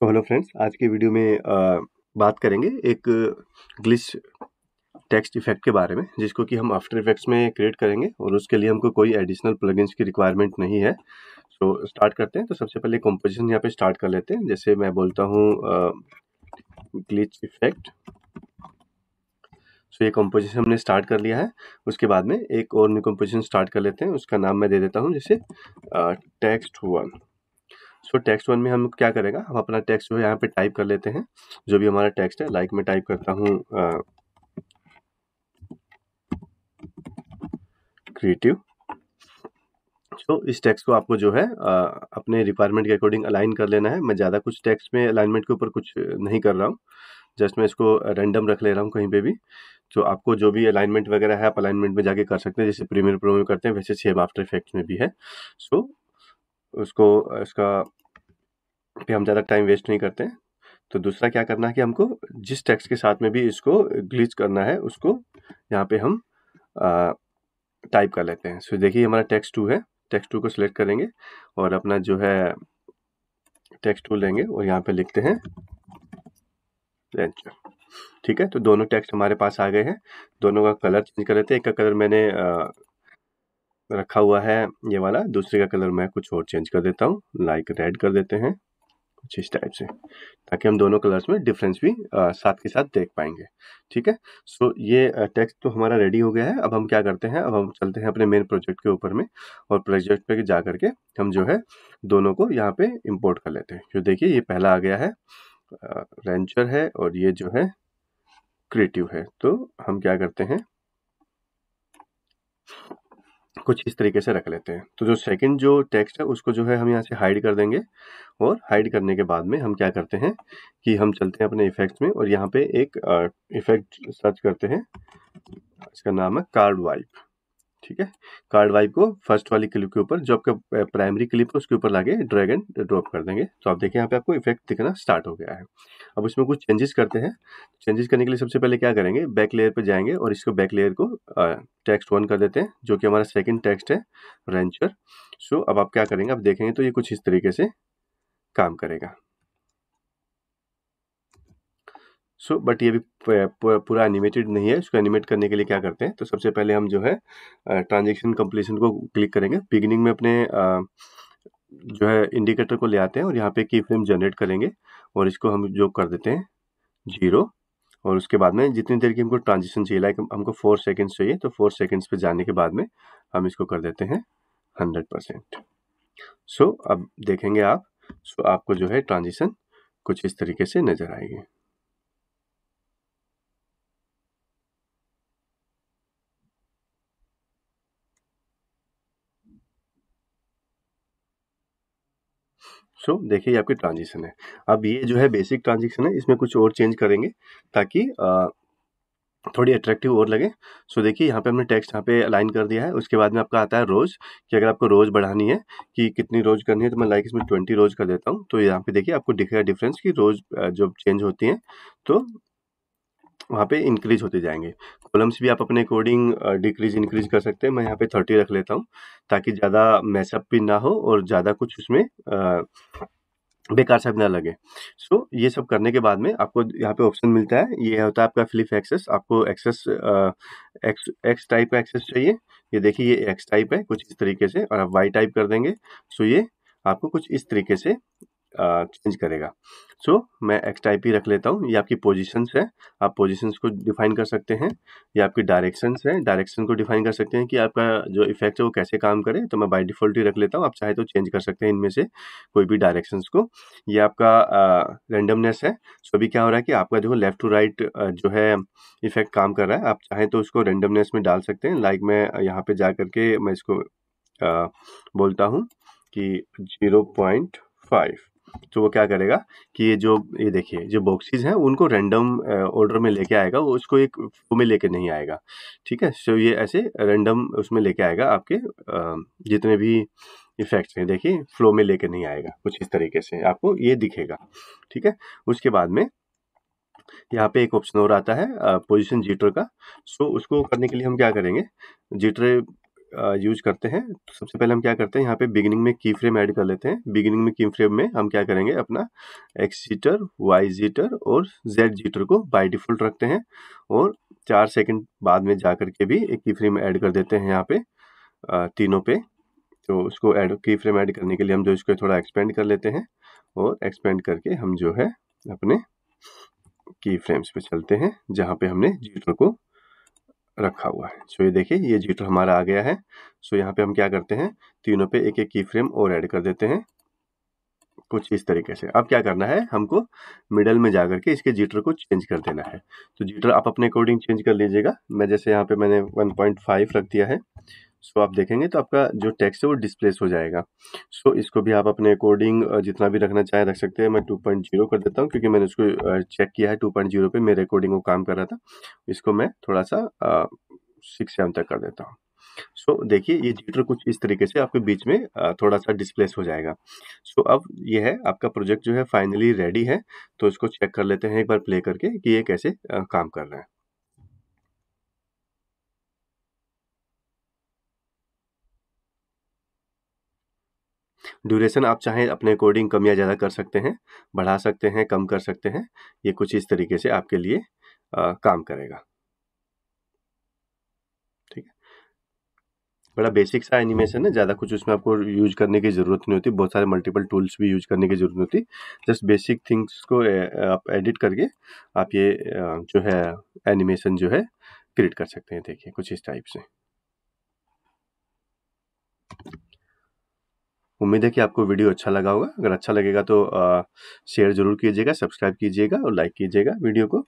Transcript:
तो hello friends आज के वीडियो में आ, बात करेंगे एक ग्लिच टेक्स्ट इफेक्ट के बारे में जिसको कि हम आफ्टर इफेक्ट्स में क्रिएट करेंगे और उसके लिए हमको कोई एडिशनल प्लगइन्स की रिक्वायरमेंट नहीं है तो स्टार्ट करते हैं तो सबसे पहले कंपोजिशन यहाँ पे स्टार्ट कर लेते हैं जैसे मैं बोलता हूँ ग्लिच इफेक्ट सो तो ये कंपोजिशन हमने स्टार्ट कर लिया है उसके बाद में एक और न्यू कंपोजिशन स्टार्ट कर लेते हैं उसका नाम मैं दे देता हूँ जैसे text one so text one में हम क्या करेगा हम अपना टेक्स्ट जो है यहाँ पे टाइप कर लेते हैं जो भी हमारा टेक्स्ट है लाइक like मैं टाइप करता हूँ क्रिएटिव तो इस टैक्स को आपको जो है आ, अपने रिक्वायरमेंट के अकॉर्डिंग अलाइन कर लेना है मैं ज़्यादा कुछ टैक्स में अलाइनमेंट के ऊपर कुछ नहीं कर रहा हूँ जस्ट मैं इसको रैंडम रख ले रहा हूँ कहीं पे भी तो आपको जो भी अलाइनमेंट वगैरह है आप अलाइनमेंट में जाके कर सकते हैं जैसे प्रीमियर प्रो में करते हैं वैसे सेम आफ्टर इफेक्ट्स में भी है सो so, उसको इसका पे हम ज़्यादा टाइम वेस्ट नहीं करते तो दूसरा क्या करना है कि हमको जिस टेक्स्ट के साथ में भी इसको ग्लिच करना है उसको यहाँ पे हम आ, टाइप कर लेते हैं सो so, देखिए हमारा टेक्स्ट टू है टेक्स्ट टू को सिलेक्ट करेंगे और अपना जो है टेक्स्ट टू लेंगे और यहाँ पे लिखते हैं ठीक है तो दोनों टेक्स्ट हमारे पास आ गए हैं दोनों का कलर चेंज कर लेते हैं एक का कलर मैंने आ, रखा हुआ है ये वाला दूसरे का कलर मैं कुछ और चेंज कर देता हूँ लाइक रेड कर देते हैं कुछ इस टाइप से ताकि हम दोनों कलर्स में डिफरेंस भी आ, साथ के साथ देख पाएंगे ठीक है सो ये टेक्स्ट तो हमारा रेडी हो गया है अब हम क्या करते हैं अब हम चलते हैं अपने मेन प्रोजेक्ट के ऊपर में और प्रोजेक्ट पे जा करके हम जो है दोनों को यहाँ पे इम्पोर्ट कर लेते हैं जो देखिए ये पहला आ गया है रेंचर है और ये जो है क्रिएटिव है तो हम क्या करते हैं कुछ इस तरीके से रख लेते हैं तो जो सेकंड जो टेक्स्ट है उसको जो है हम यहाँ से हाइड कर देंगे और हाइड करने के बाद में हम क्या करते हैं कि हम चलते हैं अपने इफेक्ट्स में और यहाँ पे एक इफेक्ट सर्च करते हैं इसका नाम है कार्ड वाइप ठीक है कार्ड वाइप को फर्स्ट वाली क्लिप के ऊपर जो आपका प्राइमरी क्लिप है उसके ऊपर लाके ड्रैग एंड ड्रॉप कर देंगे तो आप देखें यहाँ पे आपको इफेक्ट दिखना स्टार्ट हो गया है अब इसमें कुछ चेंजेस करते हैं चेंजेस करने के लिए सबसे पहले क्या करेंगे बैक लेयर पे जाएंगे और इसको बैक लेयर को टेक्स्ट वन कर देते हैं जो कि हमारा सेकेंड टेक्स्ट है रेंचर सो अब आप क्या करेंगे आप देखेंगे तो ये कुछ इस तरीके से काम करेगा सो so, बट ये भी पूरा एनिमेटेड नहीं है इसको एनिमेट करने के लिए क्या करते हैं तो सबसे पहले हम जो है ट्रांजेक्शन कंप्लीसन को क्लिक करेंगे बिगिनिंग में अपने जो है इंडिकेटर को ले आते हैं और यहाँ पे की फ्रेम जनरेट करेंगे और इसको हम जो कर देते हैं जीरो और उसके बाद में जितनी देर की हमको ट्रांजेक्शन चाहिए लाइक हमको फोर सेकेंड्स चाहिए तो फोर सेकेंड्स पर जाने के बाद में हम इसको कर देते हैं हंड्रेड परसेंट सो अब देखेंगे आप सो so, आपको जो है ट्रांजिशन कुछ इस तरीके से नज़र आएगी सो देखिए ये आपकी ट्रांजिशन है अब ये जो है बेसिक ट्रांजिशन है इसमें कुछ और चेंज करेंगे ताकि आ, थोड़ी अट्रैक्टिव और लगे सो देखिए यहाँ पे हमने टेक्स्ट यहाँ पे अलाइन कर दिया है उसके बाद में आपका आता है रोज़ कि अगर आपको रोज़ बढ़ानी है कि कितनी रोज़ करनी है तो मैं लाइक इसमें ट्वेंटी रोज़ कर देता हूँ तो यहाँ पे देखिए आपको दिखेगा डिफरेंस कि रोज़ जब चेंज होती हैं तो वहाँ पे इंक्रीज होते जाएंगे कॉलम्स भी आप अपने अकॉर्डिंग डिक्रीज इंक्रीज कर सकते हैं मैं यहाँ पे थर्टी रख लेता हूँ ताकि ज़्यादा मैसअप भी ना हो और ज़्यादा कुछ उसमें बेकार सा भी ना लगे सो so, ये सब करने के बाद में आपको यहाँ पे ऑप्शन मिलता है ये होता है आपका फ्लिप एक्सेस आपको एक्सेस एक्स एक्स टाइप का एक्सेस चाहिए ये देखिए ये एक्स टाइप है कुछ इस तरीके से और आप वाई टाइप कर देंगे सो so, ये आपको कुछ इस तरीके से चेंज करेगा सो so, मैं एक्स टाइप ही रख लेता हूँ ये आपकी पोजीशंस है आप पोजीशंस को डिफाइन कर सकते हैं ये आपकी डायरेक्शंस है डायरेक्शन को डिफाइन कर सकते हैं कि आपका जो इफेक्ट है वो कैसे काम करे तो मैं बाय डिफ़ॉल्ट ही रख लेता हूँ आप चाहे तो चेंज कर सकते हैं इनमें से कोई भी डायरेक्शंस को ये आपका रेंडमनेस है सो so, अभी क्या हो रहा है कि आपका जो लेफ्ट टू राइट जो है इफेक्ट काम कर रहा है आप चाहें तो उसको रेंडमनेस में डाल सकते हैं लाइक like मैं यहाँ पर जा करके मैं इसको आ, बोलता हूँ कि ज़ीरो पॉइंट फाइव तो वो क्या करेगा कि ये जो ये देखिए जो बॉक्सेस हैं उनको रैंडम ऑर्डर में लेके आएगा वो उसको एक फ्लो में लेके नहीं आएगा ठीक है सो ये ऐसे रैंडम उसमें लेके आएगा आपके जितने भी इफेक्ट्स हैं देखिए फ्लो में लेके नहीं आएगा कुछ इस तरीके से आपको ये दिखेगा ठीक है उसके बाद में यहाँ पे एक ऑप्शन और आता है पोजीशन जीटर का सो उसको करने के लिए हम क्या करेंगे जीटर यूज करते हैं तो सबसे पहले हम क्या करते हैं यहाँ पे बिगिनिंग में की फ्रेम ऐड कर लेते हैं बिगिनिंग में की फ्रेम में हम क्या करेंगे अपना एक्स जीटर वाई जीटर और जेड जीटर को बाय डिफॉल्ट रखते हैं और चार सेकंड बाद में जा करके भी एक की फ्रेम ऐड कर देते हैं यहाँ पे तीनों पे तो उसको एड की फ्रेम ऐड करने के लिए हम जो इसको थोड़ा एक्सपेंड कर लेते हैं और एक्सपेंड करके हम जो है अपने की फ्रेम्स पे चलते हैं जहाँ पे हमने जीटर को रखा हुआ है सो ये देखिए ये जीटर हमारा आ गया है सो यहाँ पे हम क्या करते हैं तीनों पे एक एक की फ्रेम और ऐड कर देते हैं कुछ इस तरीके से अब क्या करना है हमको मिडल में जा करके इसके जीटर को चेंज कर देना है तो जीटर आप अपने अकॉर्डिंग चेंज कर लीजिएगा मैं जैसे यहाँ पे मैंने 1.5 रख दिया है सो आप देखेंगे तो आपका जो टेक्स्ट है वो डिस्प्लेस हो जाएगा सो इसको भी आप अपने अकॉर्डिंग जितना भी रखना चाहे रख सकते हैं मैं टू पॉइंट जीरो कर देता हूँ क्योंकि मैंने उसको चेक किया है टू पॉइंट जीरो पर मेरे अकॉर्डिंग वो काम कर रहा था इसको मैं थोड़ा सा सिक्स सेवन तक कर देता हूँ सो so, देखिए ये जीटर कुछ इस तरीके से आपके बीच में थोड़ा सा डिस्प्लेस हो जाएगा सो so, अब ये है आपका प्रोजेक्ट जो है फाइनली रेडी है तो इसको चेक कर लेते हैं एक बार प्ले करके कि ये कैसे काम कर रहा है ड्यूरेशन आप चाहें अपने अकॉर्डिंग कम या ज़्यादा कर सकते हैं बढ़ा सकते हैं कम कर सकते हैं ये कुछ इस तरीके से आपके लिए आ, काम करेगा ठीक है बड़ा बेसिक सा एनिमेशन है ज़्यादा कुछ उसमें आपको यूज करने की ज़रूरत नहीं होती बहुत सारे मल्टीपल टूल्स भी यूज करने की ज़रूरत नहीं होती जस्ट बेसिक थिंग्स को आप एडिट करके आप ये जो है एनिमेशन जो है क्रिएट कर सकते हैं देखिए कुछ इस टाइप से उम्मीद है कि आपको वीडियो अच्छा लगा होगा अगर अच्छा लगेगा तो शेयर ज़रूर कीजिएगा सब्सक्राइब कीजिएगा और लाइक कीजिएगा वीडियो को